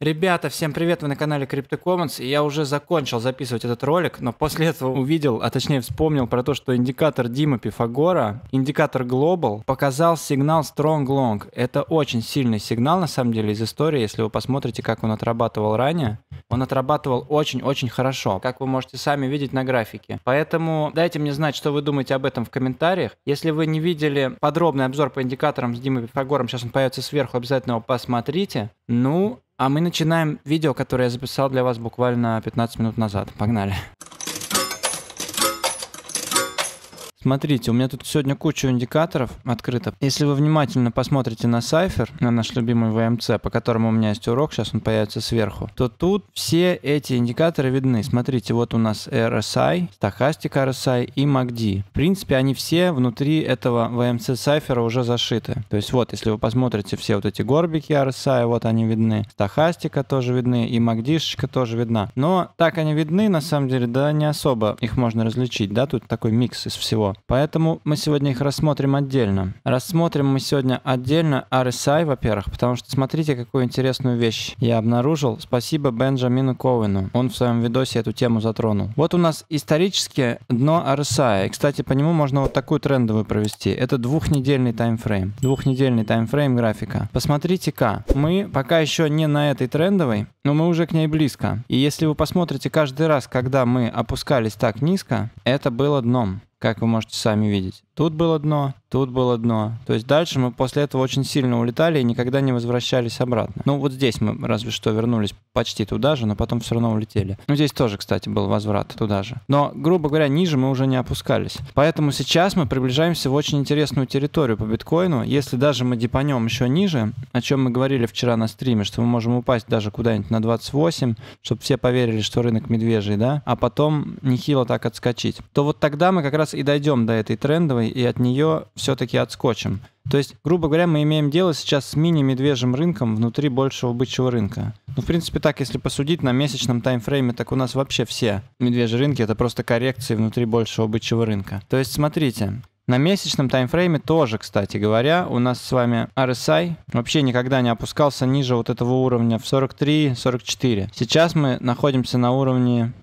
Ребята, всем привет, вы на канале Crypto CryptoCommons, я уже закончил записывать этот ролик, но после этого увидел, а точнее вспомнил про то, что индикатор Дима Пифагора, индикатор Global, показал сигнал Strong Long. Это очень сильный сигнал, на самом деле, из истории, если вы посмотрите, как он отрабатывал ранее. Он отрабатывал очень-очень хорошо, как вы можете сами видеть на графике. Поэтому дайте мне знать, что вы думаете об этом в комментариях. Если вы не видели подробный обзор по индикаторам с Димой Пифагором, сейчас он появится сверху, обязательно его посмотрите. Ну, а мы начинаем видео, которое я записал для вас буквально 15 минут назад. Погнали. Смотрите, у меня тут сегодня куча индикаторов открыто. Если вы внимательно посмотрите на Cypher, на наш любимый VMC, по которому у меня есть урок, сейчас он появится сверху, то тут все эти индикаторы видны. Смотрите, вот у нас RSI, Stochastic RSI и MACD. В принципе, они все внутри этого VMC Cypher уже зашиты. То есть вот, если вы посмотрите все вот эти горбики RSI, вот они видны, Stochastic тоже видны и MACD тоже видна. Но так они видны, на самом деле, да, не особо их можно различить, да, тут такой микс из всего. Поэтому мы сегодня их рассмотрим отдельно. Рассмотрим мы сегодня отдельно RSI, во-первых, потому что смотрите, какую интересную вещь я обнаружил. Спасибо Бенджамину Коуэну. Он в своем видосе эту тему затронул. Вот у нас исторически дно RSI. И, кстати, по нему можно вот такую трендовую провести. Это двухнедельный таймфрейм. Двухнедельный таймфрейм графика. Посмотрите-ка. Мы пока еще не на этой трендовой, но мы уже к ней близко. И если вы посмотрите каждый раз, когда мы опускались так низко, это было дном как вы можете сами видеть тут было дно, тут было дно. То есть дальше мы после этого очень сильно улетали и никогда не возвращались обратно. Ну вот здесь мы разве что вернулись почти туда же, но потом все равно улетели. Ну здесь тоже, кстати, был возврат туда же. Но, грубо говоря, ниже мы уже не опускались. Поэтому сейчас мы приближаемся в очень интересную территорию по биткоину. Если даже мы депанем еще ниже, о чем мы говорили вчера на стриме, что мы можем упасть даже куда-нибудь на 28, чтобы все поверили, что рынок медвежий, да, а потом нехило так отскочить, то вот тогда мы как раз и дойдем до этой трендовой стороны и от нее все-таки отскочим. То есть, грубо говоря, мы имеем дело сейчас с мини-медвежьим рынком внутри большего бычьего рынка. Ну, в принципе, так, если посудить на месячном таймфрейме, так у нас вообще все медвежьи рынки — это просто коррекции внутри большего бычьего рынка. То есть, смотрите, на месячном таймфрейме тоже, кстати говоря, у нас с вами RSI вообще никогда не опускался ниже вот этого уровня в 43-44. Сейчас мы находимся на уровне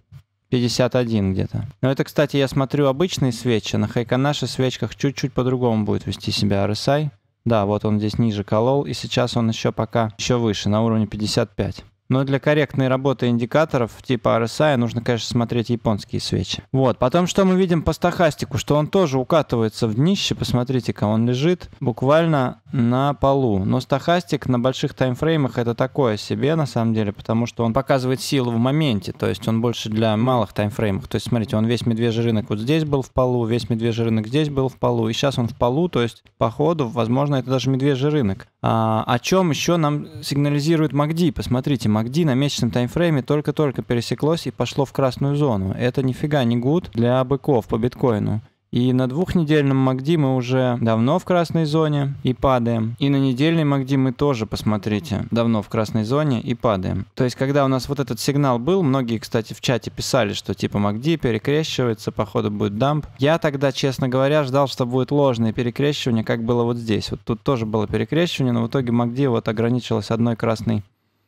51 где-то. Но это, кстати, я смотрю обычные свечи. На Хайканаше свечках чуть-чуть по-другому будет вести себя RSI. Да, вот он здесь ниже колол, и сейчас он еще пока еще выше, на уровне 55. Но для корректной работы индикаторов типа RSI нужно, конечно, смотреть японские свечи. Вот, потом что мы видим по стохастику, что он тоже укатывается в днище, посмотрите-ка, он лежит буквально на полу. Но стахастик на больших таймфреймах это такое себе, на самом деле, потому что он показывает силу в моменте, то есть он больше для малых таймфреймов. То есть, смотрите, он весь медвежий рынок вот здесь был в полу, весь медвежий рынок здесь был в полу, и сейчас он в полу, то есть, по ходу, возможно, это даже медвежий рынок. А, о чем еще нам сигнализирует MACD? Посмотрите, MACD на месячном таймфрейме только-только пересеклось и пошло в красную зону. Это нифига не гуд для быков по биткоину. И на двухнедельном МАКДИ мы уже давно в красной зоне и падаем. И на недельный МАКДИ мы тоже, посмотрите, давно в красной зоне и падаем. То есть, когда у нас вот этот сигнал был, многие, кстати, в чате писали, что типа МАКДИ перекрещивается, походу будет дамп. Я тогда, честно говоря, ждал, что будет ложное перекрещивание, как было вот здесь. Вот тут тоже было перекрещивание, но в итоге МАКДИ вот ограничилось одной красной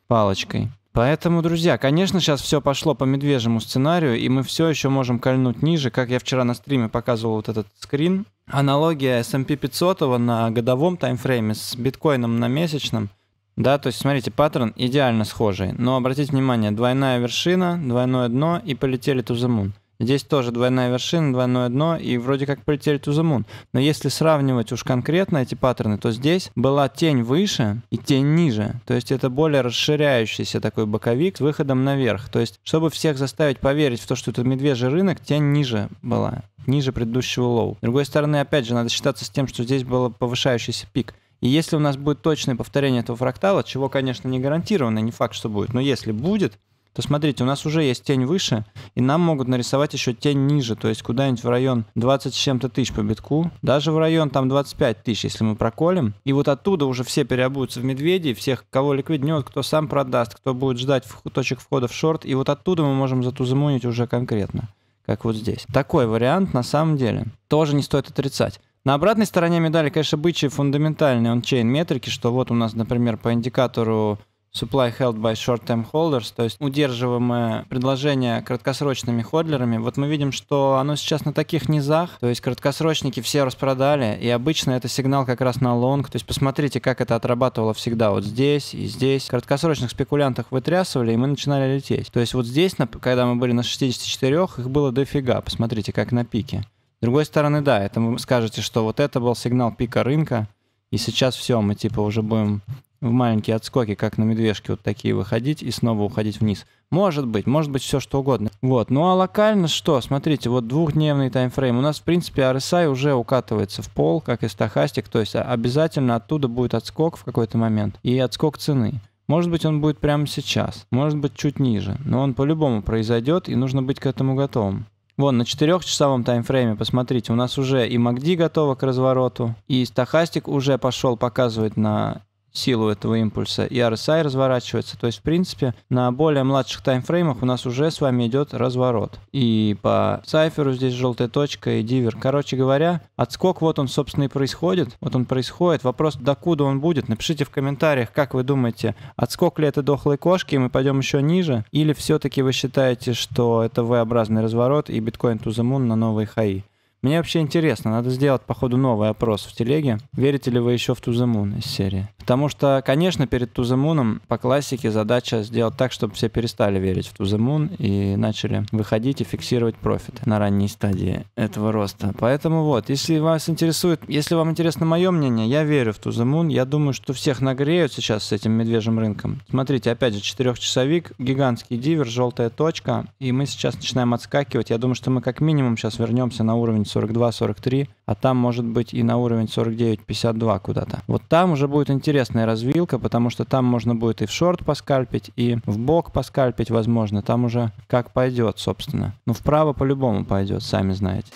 палочкой. Поэтому, друзья, конечно, сейчас все пошло по медвежьему сценарию, и мы все еще можем кольнуть ниже, как я вчера на стриме показывал вот этот скрин. Аналогия S&P 500 на годовом таймфрейме с биткоином на месячном. Да, то есть, смотрите, паттерн идеально схожий. Но обратите внимание, двойная вершина, двойное дно и полетели to the moon. Здесь тоже двойная вершина, двойное дно, и вроде как полетели to Но если сравнивать уж конкретно эти паттерны, то здесь была тень выше и тень ниже. То есть это более расширяющийся такой боковик с выходом наверх. То есть, чтобы всех заставить поверить в то, что это медвежий рынок, тень ниже была, ниже предыдущего лоу. С другой стороны, опять же, надо считаться с тем, что здесь был повышающийся пик. И если у нас будет точное повторение этого фрактала, чего, конечно, не гарантировано, не факт, что будет, но если будет, то смотрите, у нас уже есть тень выше, и нам могут нарисовать еще тень ниже, то есть куда-нибудь в район 20 с чем-то тысяч по битку, даже в район там 25 тысяч, если мы проколем. И вот оттуда уже все переобуются в медведей, всех, кого ликвиднет, кто сам продаст, кто будет ждать в точек входа в шорт, и вот оттуда мы можем затузамунить уже конкретно как вот здесь. Такой вариант на самом деле тоже не стоит отрицать. На обратной стороне медали, конечно, бычий фундаментальные, он чейн метрики, что вот у нас, например, по индикатору supply held by short-term holders, то есть удерживаемое предложение краткосрочными ходлерами. Вот мы видим, что оно сейчас на таких низах, то есть краткосрочники все распродали, и обычно это сигнал как раз на лонг. То есть посмотрите, как это отрабатывало всегда вот здесь и здесь. Краткосрочных спекулянтов вытрясывали, и мы начинали лететь. То есть вот здесь, когда мы были на 64, их было дофига, посмотрите, как на пике. С другой стороны, да, это вы скажете, что вот это был сигнал пика рынка, и сейчас все, мы типа уже будем в маленькие отскоки, как на медвежке, вот такие выходить и снова уходить вниз. Может быть, может быть все что угодно. Вот, ну а локально что? Смотрите, вот двухдневный таймфрейм. У нас, в принципе, RSI уже укатывается в пол, как и стахастик, то есть а, обязательно оттуда будет отскок в какой-то момент и отскок цены. Может быть, он будет прямо сейчас, может быть, чуть ниже, но он по-любому произойдет, и нужно быть к этому готовым. Вон, на 4-часовом таймфрейме, посмотрите, у нас уже и MACD готова к развороту, и стахастик уже пошел показывать на силу этого импульса, и RSI разворачивается. То есть, в принципе, на более младших таймфреймах у нас уже с вами идет разворот. И по циферу здесь желтая точка и дивер. Короче говоря, отскок вот он, собственно, и происходит. Вот он происходит. Вопрос, докуда он будет, напишите в комментариях, как вы думаете, отскок ли это дохлой кошки, и мы пойдем еще ниже, или все-таки вы считаете, что это V-образный разворот и биткоин to the moon на новые хаи. Мне вообще интересно, надо сделать, по ходу новый опрос в телеге. Верите ли вы еще в To The Moon из серии? Потому что, конечно, перед Туземуном по классике задача сделать так, чтобы все перестали верить в Туземун и начали выходить и фиксировать профиты на ранней стадии этого роста. Поэтому вот, если вас интересует, если вам интересно мое мнение, я верю в Туземун, я думаю, что всех нагреют сейчас с этим медвежьим рынком. Смотрите, опять же, четырехчасовик, гигантский дивер, желтая точка, и мы сейчас начинаем отскакивать. Я думаю, что мы как минимум сейчас вернемся на уровень 42-43, а там может быть и на уровень 49-52 куда-то. Вот там уже будет интересно интересная развилка, потому что там можно будет и в шорт поскальпить, и в бок поскальпить, возможно. Там уже как пойдет, собственно. Но ну, вправо по-любому пойдет, сами знаете.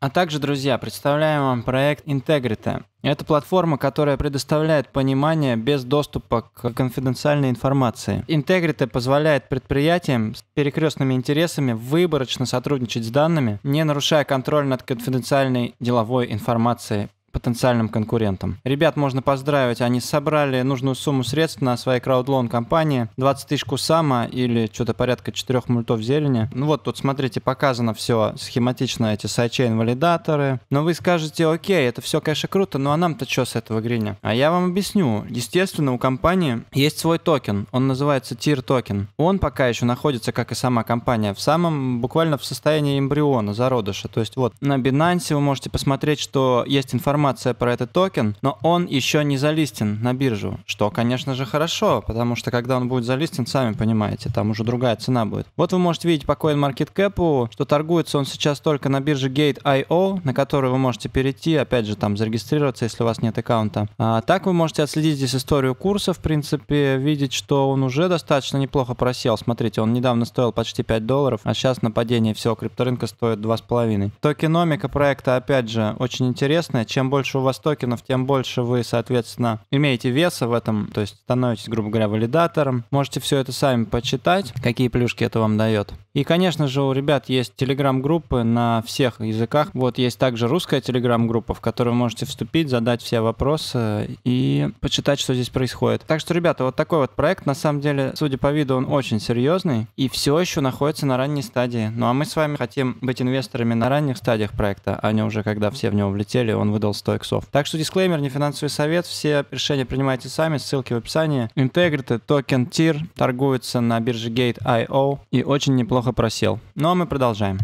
А также, друзья, представляем вам проект Integrity. Это платформа, которая предоставляет понимание без доступа к конфиденциальной информации. Integrity позволяет предприятиям с перекрестными интересами выборочно сотрудничать с данными, не нарушая контроль над конфиденциальной деловой информацией потенциальным конкурентам. Ребят можно поздравить, они собрали нужную сумму средств на своей краудлон компании, 20 тысяч кусама или что-то порядка 4 мультов зелени. Ну вот тут смотрите, показано все схематично, эти сайчейн валидаторы. Но вы скажете, окей, это все, конечно, круто, но а нам-то что с этого гриня? А я вам объясню. Естественно, у компании есть свой токен, он называется Tier токен. Он пока еще находится, как и сама компания, в самом, буквально в состоянии эмбриона, зародыша. То есть вот на Binance вы можете посмотреть, что есть информация информация про этот токен, но он еще не залистен на биржу, что, конечно же, хорошо, потому что когда он будет залистен, сами понимаете, там уже другая цена будет. Вот вы можете видеть по CoinMarketCap, что торгуется он сейчас только на бирже Gate.io, на которую вы можете перейти, опять же, там зарегистрироваться, если у вас нет аккаунта. А, так вы можете отследить здесь историю курса, в принципе, видеть, что он уже достаточно неплохо просел. Смотрите, он недавно стоил почти 5 долларов, а сейчас на падение всего крипторынка стоит 2,5. Токеномика проекта, опять же, очень интересная. Чем больше у вас токенов, тем больше вы, соответственно, имеете веса в этом, то есть становитесь, грубо говоря, валидатором. Можете все это сами почитать, какие плюшки это вам дает. И, конечно же, у ребят есть телеграм-группы на всех языках. Вот есть также русская телеграм-группа, в которую вы можете вступить, задать все вопросы и почитать, что здесь происходит. Так что, ребята, вот такой вот проект, на самом деле, судя по виду, он очень серьезный и все еще находится на ранней стадии. Ну а мы с вами хотим быть инвесторами на ранних стадиях проекта, а не уже когда все в него влетели, он выдал 100 иксов. Так что дисклеймер, не финансовый совет, все решения принимайте сами, ссылки в описании. Integrity, токен TIR торгуется на бирже Gate.io и очень неплохо просел. Ну а мы продолжаем.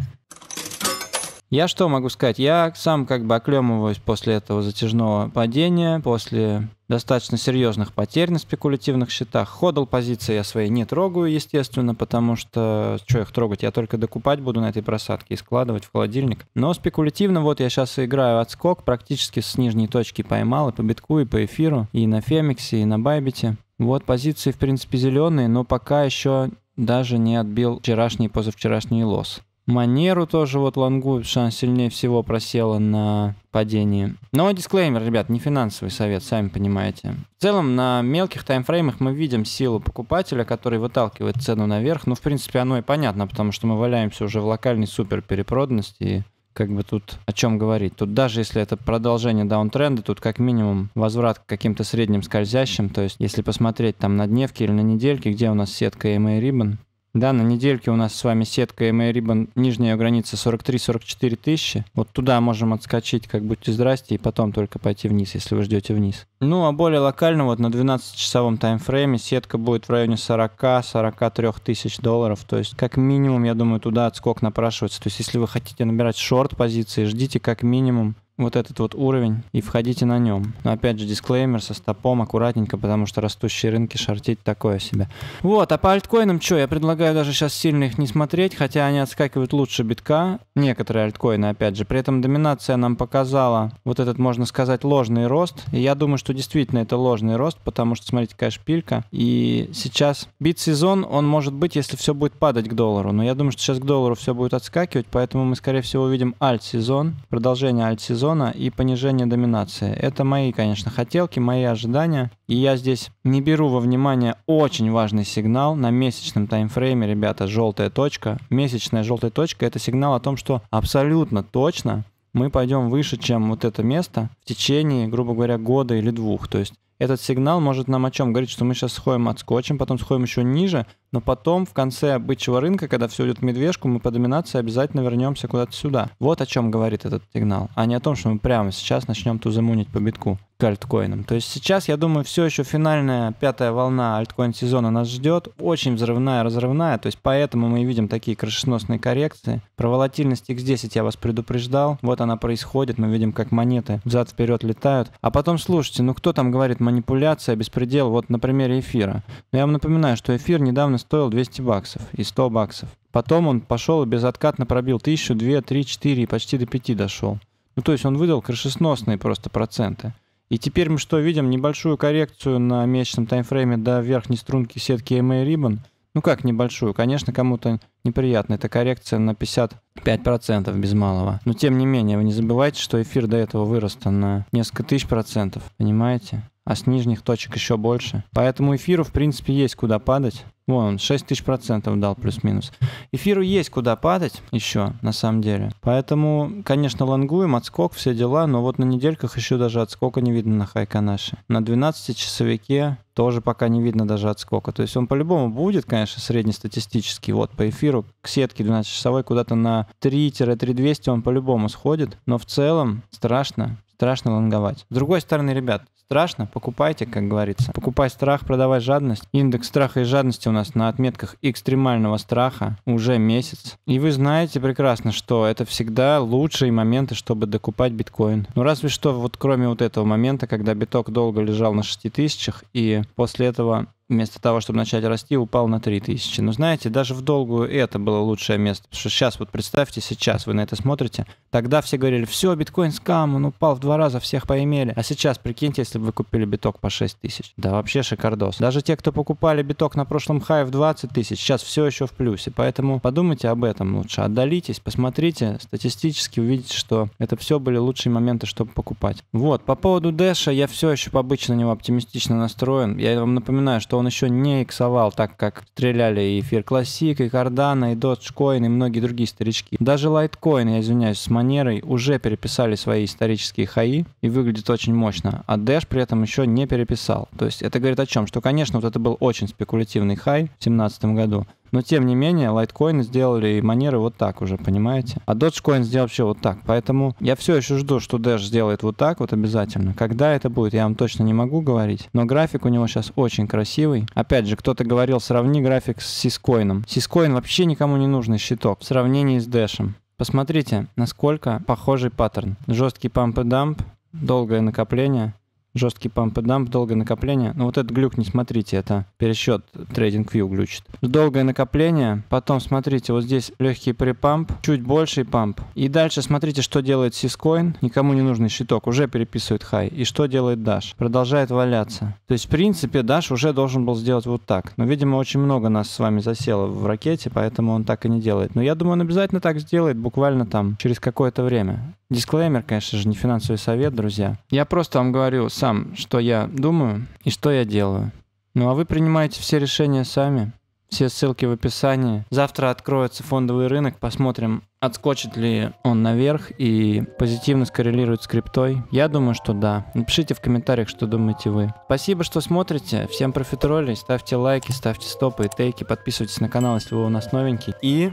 Я что могу сказать? Я сам как бы оклемываюсь после этого затяжного падения, после достаточно серьезных потерь на спекулятивных счетах. Ходл позиции я свои не трогаю, естественно, потому что что их трогать? Я только докупать буду на этой просадке и складывать в холодильник. Но спекулятивно вот я сейчас играю отскок, практически с нижней точки поймал и по битку, и по эфиру, и на Фемиксе, и на Байбите. Вот позиции, в принципе, зеленые, но пока еще даже не отбил вчерашний и позавчерашний лосс. Манеру тоже вот Лангушан сильнее всего просела на падении. Но дисклеймер, ребят, не финансовый совет, сами понимаете. В целом на мелких таймфреймах мы видим силу покупателя, который выталкивает цену наверх. Ну, в принципе, оно и понятно, потому что мы валяемся уже в локальной супер перепроданности и как бы тут о чем говорить. Тут даже если это продолжение даунтренда, тут как минимум возврат к каким-то средним скользящим. То есть если посмотреть там на дневке или на недельке, где у нас сетка EMA Ribbon, да, на недельке у нас с вами сетка MA-Ribbon, нижняя граница 43-44 тысячи. Вот туда можем отскочить, как будьте здрасте, и потом только пойти вниз, если вы ждете вниз. Ну, а более локально, вот на 12-часовом таймфрейме сетка будет в районе 40-43 тысяч долларов. То есть, как минимум, я думаю, туда отскок напрашивается. То есть, если вы хотите набирать шорт позиции, ждите как минимум вот этот вот уровень и входите на нем. Но опять же, дисклеймер со стопом аккуратненько, потому что растущие рынки шортить такое себе. Вот, а по альткоинам что? Я предлагаю даже сейчас сильно их не смотреть, хотя они отскакивают лучше битка. Некоторые альткоины, опять же. При этом доминация нам показала вот этот, можно сказать, ложный рост. И я думаю, что действительно это ложный рост, потому что, смотрите, какая шпилька. И сейчас бит-сезон, он может быть, если все будет падать к доллару. Но я думаю, что сейчас к доллару все будет отскакивать, поэтому мы, скорее всего, увидим альт-сезон, продолжение альт-сезона зона и понижение доминации. Это мои, конечно, хотелки, мои ожидания. И я здесь не беру во внимание очень важный сигнал на месячном таймфрейме, ребята, желтая точка. Месячная желтая точка – это сигнал о том, что абсолютно точно мы пойдем выше, чем вот это место в течение, грубо говоря, года или двух. То есть этот сигнал может нам о чем говорить, что мы сейчас сходим, отскочим, потом сходим еще ниже, но потом в конце бычьего рынка, когда все идет в медвежку, мы по доминации обязательно вернемся куда-то сюда. Вот о чем говорит этот сигнал, а не о том, что мы прямо сейчас начнем тузамунить по битку к альткоинам. То есть сейчас, я думаю, все еще финальная пятая волна альткоин сезона нас ждет. Очень взрывная, разрывная. То есть поэтому мы видим такие крышесносные коррекции. Про волатильность X10 я вас предупреждал. Вот она происходит. Мы видим, как монеты взад-вперед летают. А потом слушайте, ну кто там говорит манипуляция, беспредел? Вот на примере эфира. Но я вам напоминаю, что эфир недавно он стоил 200 баксов и 100 баксов. Потом он пошел и безоткатно пробил 1000, 2, 3, 4 и почти до 5 дошел. Ну то есть он выдал крышесносные просто проценты. И теперь мы что видим? Небольшую коррекцию на месячном таймфрейме до верхней струнки сетки MA Ribbon. Ну как небольшую? Конечно, кому-то неприятно. Это коррекция на 55% без малого. Но тем не менее, вы не забывайте, что эфир до этого вырос на несколько тысяч процентов. Понимаете? а с нижних точек еще больше. Поэтому эфиру, в принципе, есть куда падать. Вон он, тысяч процентов дал плюс-минус. Эфиру есть куда падать еще, на самом деле. Поэтому, конечно, лонгуем, отскок, все дела, но вот на недельках еще даже отскока не видно на хайканаше. На 12-часовике тоже пока не видно даже отскока. То есть он по-любому будет, конечно, среднестатистический. Вот по эфиру к сетке 12-часовой куда-то на 3-3200 он по-любому сходит. Но в целом страшно страшно лонговать. С другой стороны, ребят, страшно, покупайте, как говорится. Покупай страх, продавай жадность. Индекс страха и жадности у нас на отметках экстремального страха уже месяц. И вы знаете прекрасно, что это всегда лучшие моменты, чтобы докупать биткоин. Ну разве что вот кроме вот этого момента, когда биток долго лежал на 6 тысячах, и после этого вместо того, чтобы начать расти, упал на 3000. Но знаете, даже в долгую это было лучшее место. Потому что сейчас, вот представьте, сейчас вы на это смотрите. Тогда все говорили, все, биткоин скам, он упал в два раза, всех поимели. А сейчас, прикиньте, если бы вы купили биток по 6 тысяч. Да вообще шикардос. Даже те, кто покупали биток на прошлом хай в 20 тысяч, сейчас все еще в плюсе. Поэтому подумайте об этом лучше. Отдалитесь, посмотрите, статистически увидите, что это все были лучшие моменты, чтобы покупать. Вот, по поводу Дэша, я все еще по-обычному оптимистично настроен. Я вам напоминаю, что он еще не иксовал, так как стреляли и эфир Классик, и Кардана, и Dogecoin, и многие другие старички. Даже Litecoin, я извиняюсь, с Манерой уже переписали свои исторические хаи и выглядит очень мощно, а Dash при этом еще не переписал. То есть это говорит о чем? Что, конечно, вот это был очень спекулятивный хай в 2017 году, но тем не менее, лайткоин сделали и манеры вот так уже, понимаете? А Dogecoin сделал вообще вот так. Поэтому я все еще жду, что Dash сделает вот так вот обязательно. Когда это будет, я вам точно не могу говорить. Но график у него сейчас очень красивый. Опять же, кто-то говорил, сравни график с Сискоином. Сискоин вообще никому не нужный щиток в сравнении с Дэшем. Посмотрите, насколько похожий паттерн. Жесткий памп и дамп, долгое накопление – жесткий памп и дамп, долгое накопление. Ну вот этот глюк не смотрите, это пересчет трейдинг view глючит. Долгое накопление, потом смотрите, вот здесь легкий припамп, чуть больший памп. И дальше смотрите, что делает Сискоин, никому не нужный щиток, уже переписывает хай. И что делает Dash? Продолжает валяться. То есть, в принципе, Dash уже должен был сделать вот так. Но, видимо, очень много нас с вами засело в ракете, поэтому он так и не делает. Но я думаю, он обязательно так сделает буквально там через какое-то время. Дисклеймер, конечно же, не финансовый совет, друзья. Я просто вам говорю сам, что я думаю и что я делаю. Ну а вы принимаете все решения сами. Все ссылки в описании. Завтра откроется фондовый рынок, посмотрим, отскочит ли он наверх и позитивно скоррелирует с криптой. Я думаю, что да. Напишите в комментариях, что думаете вы. Спасибо, что смотрите. Всем профитроли. Ставьте лайки, ставьте стопы и тейки. Подписывайтесь на канал, если вы у нас новенький. И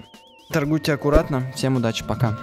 торгуйте аккуратно. Всем удачи, пока.